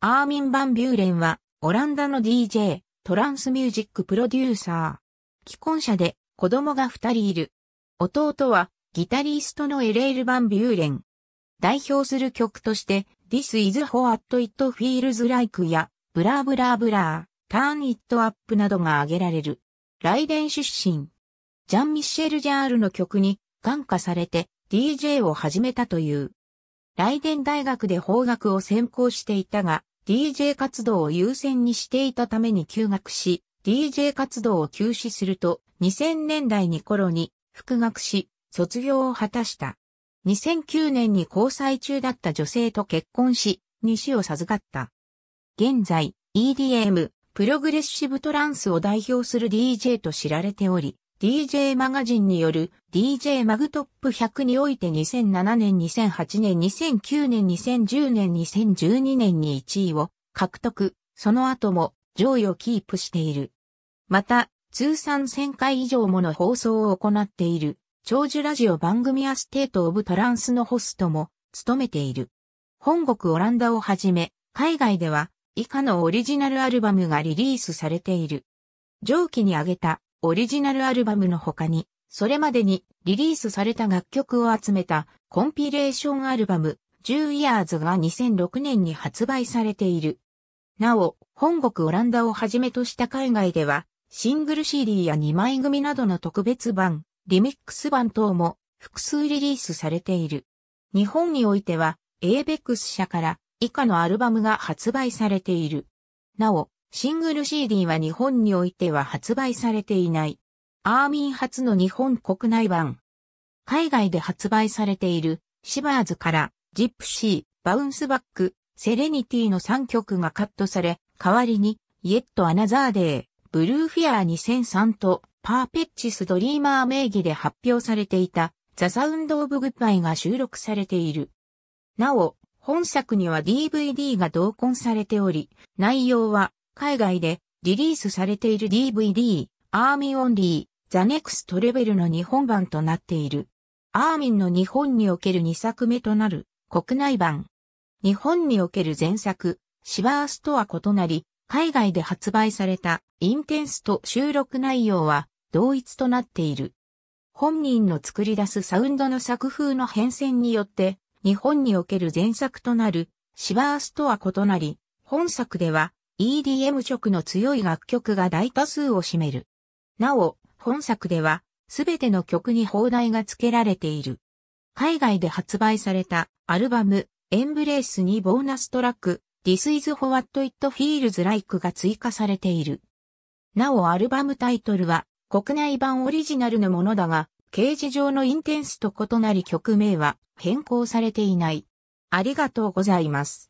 アーミン・バン・ビューレンは、オランダの DJ、トランスミュージックプロデューサー。既婚者で、子供が二人いる。弟は、ギタリストのエレール・バン・ビューレン。代表する曲として、This is What It Feels Like や、ブラーブラーブラー、Turn It Up などが挙げられる。ライデン出身。ジャン・ミッシェル・ジャールの曲に、感化されて、DJ を始めたという。ライデン大学で法学を専攻していたが、DJ 活動を優先にしていたために休学し、DJ 活動を休止すると、2000年代に頃に復学し、卒業を果たした。2009年に交際中だった女性と結婚し、西を授かった。現在、EDM、プログレッシブトランスを代表する DJ と知られており、DJ マガジンによる DJ マグトップ100において2007年、2008年、2009年、2010年、2012年に1位を獲得、その後も上位をキープしている。また、通算1000回以上もの放送を行っている、長寿ラジオ番組アステート・オブ・トランスのホストも務めている。本国オランダをはじめ、海外では以下のオリジナルアルバムがリリースされている。上記に挙げたオリジナルアルバムの他に、それまでにリリースされた楽曲を集めたコンピレーションアルバム 10Years が2006年に発売されている。なお、本国オランダをはじめとした海外では、シングル CD や2枚組などの特別版、リミックス版等も複数リリースされている。日本においては、エ b ベックス社から以下のアルバムが発売されている。なお、シングル CD は日本においては発売されていない。アーミン初の日本国内版。海外で発売されているシバーズからジップシー、バウンスバック、セレニティの3曲がカットされ、代わりにイエットアナザーデー、ブルーフィアー2003とパーペッチスドリーマー名義で発表されていたザ・サウンド・オブ・グッバイが収録されている。なお、本作には DVD が同梱されており、内容は海外でリリースされている DVD、アーミーオンリー、ザネクストレベルの日本版となっている。アーミンの日本における2作目となる国内版。日本における前作、シバースとは異なり、海外で発売されたインテンスと収録内容は同一となっている。本人の作り出すサウンドの作風の変遷によって、日本における前作となるシバースとは異なり、本作では EDM 色の強い楽曲が大多数を占める。なお、本作では、すべての曲に放題が付けられている。海外で発売されたアルバム、エンブレースにボーナストラック、This is What It Feels Like が追加されている。なおアルバムタイトルは、国内版オリジナルのものだが、掲示上のインテンスと異なり曲名は変更されていない。ありがとうございます。